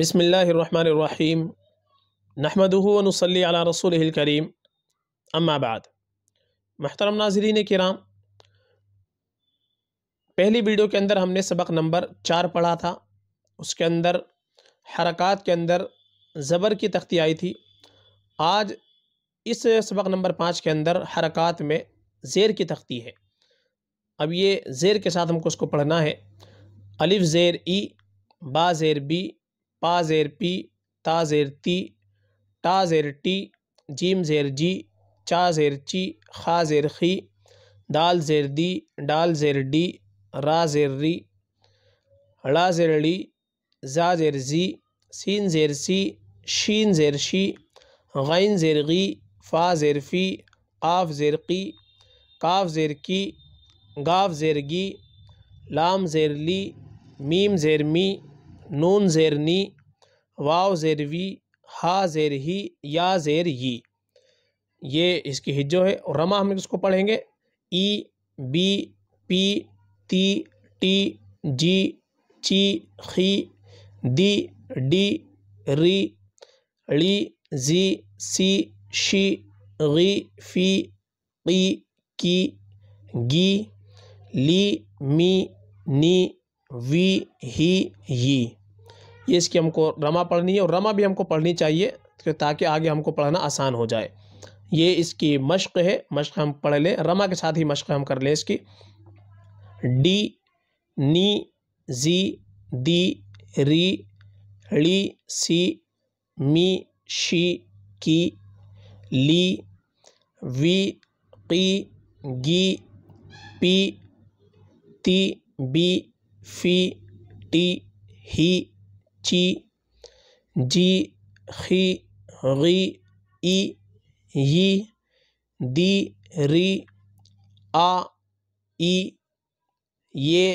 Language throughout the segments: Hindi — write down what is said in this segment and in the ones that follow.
बसमीम नहमदनसली रसूल करीम अम्माबाद महतरम नाजरीन कराम पहली वीडियो के अंदर हमने सबक नंबर चार पढ़ा था उसके अंदर हरकत के अंदर ज़बर की तख्ती आई थी आज इस सबक नंबर पाँच के अंदर हरकत में ज़ेर की तख्ती है अब ये ज़ेर के साथ हमको उसको पढ़ना है अलिफ ज़ेर ई बा ज़ेर बी पा ज़ेर पी ता ज़ेर ती टा ज़ेर टी जीम ज़ेर जी चा ज़ेर ची खा ज़ेर खी दाल ज़ेर दी डाल ज़ेर डी रा ज़ेर री ड़ा ज़ेर ली ज़ा ज़ेर ज़ी सीन ज़ेर सी शीन ज़ेर शी गैन ज़ेर गी फ़ा ज़ेर फ़ी काफ ज़ेर की काफ ज़ेर की गाफ ज़ेर गी लाम ज़ेर ली मीम ज़ेर मी नून ज़ेर नी वाव ज़ेर वी हा ज़ेर ही या ज़ेर यी ये इसकी हिज्जो है और रमा हम इसको पढ़ेंगे ई बी पी ती टी जी ची खी दी डी री ली जी सी शी गी फी की की गी ली मी नी वी ही यी ये इसकी हमको रमा पढ़नी है और रमा भी हमको पढ़नी चाहिए तो ताकि आगे हमको पढ़ना आसान हो जाए ये इसकी मश्क है मश्क हम पढ़ लें रमा के साथ ही मश्क हम कर लें इसकी डी नी जी दी री ली सी मी शी की ली वी की गी पी ती बी फी टी ही ची जी खी गी ई यी दी री आ ई ये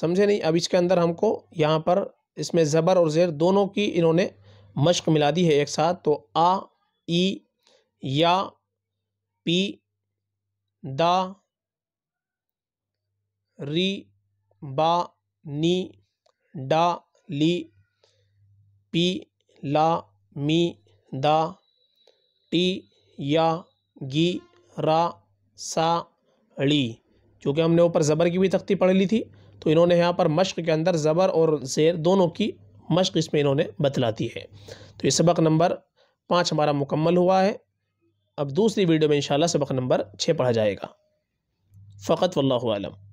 समझे नहीं अब इसके अंदर हमको यहाँ पर इसमें ज़बर और ज़ेर दोनों की इन्होंने मश्क मिला दी है एक साथ तो आ ई या पी दा री बा नी डा ली पी ला मी दा टी या गी रा सा ली चूँकि हमने ऊपर ज़बर की भी तख्ती पढ़ ली थी तो इन्होंने यहाँ पर मश्क के अंदर ज़बर और ज़ेर दोनों की मश्क इसमें इन्होंने बतला दी है तो ये सबक नंबर पाँच हमारा मुकम्मल हुआ है अब दूसरी वीडियो में इंशाल्लाह सबक नंबर छः पढ़ा जाएगा फ़कत वल्लम